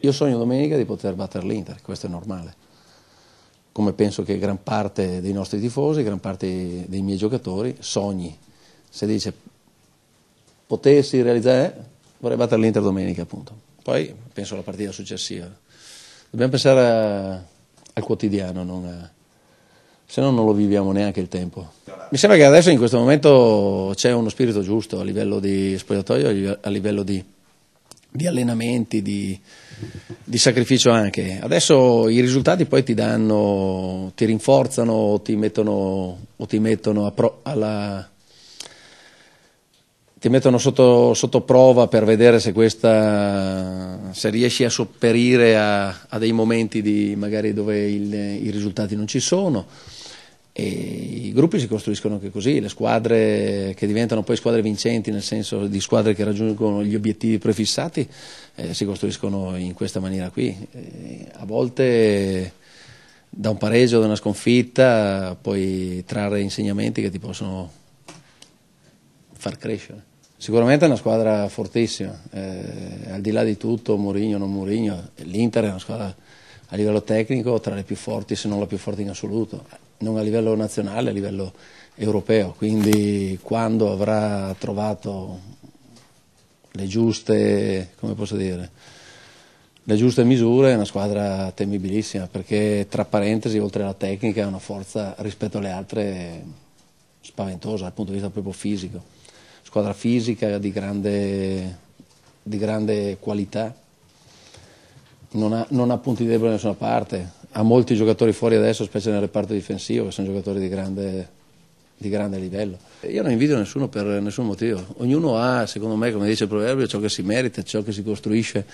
Io sogno domenica di poter battere l'Inter, questo è normale. Come penso che gran parte dei nostri tifosi, gran parte dei miei giocatori sogni. Se dice potessi realizzare, vorrei battere l'Inter domenica, appunto. Poi penso alla partita successiva. Dobbiamo pensare a, al quotidiano, a, se no non lo viviamo neanche il tempo. Mi sembra che adesso in questo momento c'è uno spirito giusto a livello di spogliatoio, a livello di di allenamenti, di, di, sacrificio anche. Adesso i risultati poi ti danno, ti rinforzano o ti mettono, o ti mettono, pro, alla, ti mettono sotto, sotto, prova per vedere se, questa, se riesci a sopperire a, a dei momenti di, magari dove il, i risultati non ci sono. E gruppi si costruiscono anche così, le squadre che diventano poi squadre vincenti, nel senso di squadre che raggiungono gli obiettivi prefissati, eh, si costruiscono in questa maniera qui. Eh, a volte da un pareggio, da una sconfitta, puoi trarre insegnamenti che ti possono far crescere. Sicuramente è una squadra fortissima, eh, al di là di tutto, Mourinho o non Mourinho, l'Inter è una squadra a livello tecnico tra le più forti, se non la più forte in assoluto, non a livello nazionale, a livello europeo. Quindi quando avrà trovato le giuste, dire, le giuste misure è una squadra temibilissima perché tra parentesi oltre alla tecnica è una forza rispetto alle altre spaventosa dal punto di vista proprio fisico, squadra fisica di grande, di grande qualità non ha, non ha punti deboli da nessuna parte, ha molti giocatori fuori adesso, specie nel reparto difensivo, che sono giocatori di grande, di grande livello. Io non invidio nessuno per nessun motivo, ognuno ha, secondo me, come dice il proverbio, ciò che si merita, ciò che si costruisce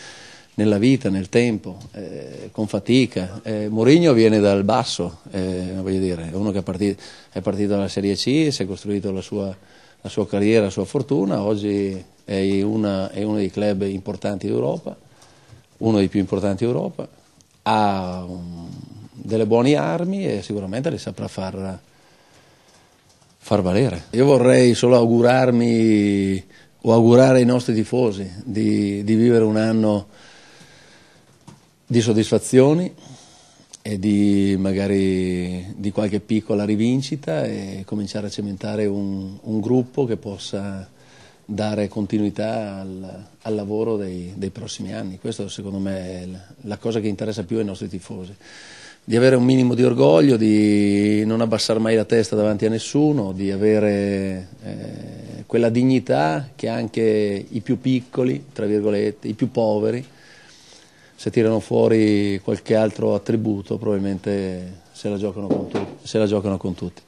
nella vita, nel tempo, eh, con fatica. Eh, Mourinho viene dal basso, eh, voglio dire, è uno che è partito, è partito dalla Serie C, si è costruito la sua, la sua carriera, la sua fortuna, oggi è, una, è uno dei club importanti d'Europa uno dei più importanti d'Europa, ha mm, delle buone armi e sicuramente le saprà far, far valere. Io vorrei solo augurarmi o augurare ai nostri tifosi di, di vivere un anno di soddisfazioni e di magari di qualche piccola rivincita e cominciare a cementare un, un gruppo che possa dare continuità al, al lavoro dei, dei, prossimi anni. Questa secondo me è la cosa che interessa più ai nostri tifosi. Di avere un minimo di orgoglio, di non abbassare mai la testa davanti a nessuno, di avere eh, quella dignità che anche i più piccoli, tra virgolette, i più poveri, se tirano fuori qualche altro attributo probabilmente se la giocano con, tu se la giocano con tutti.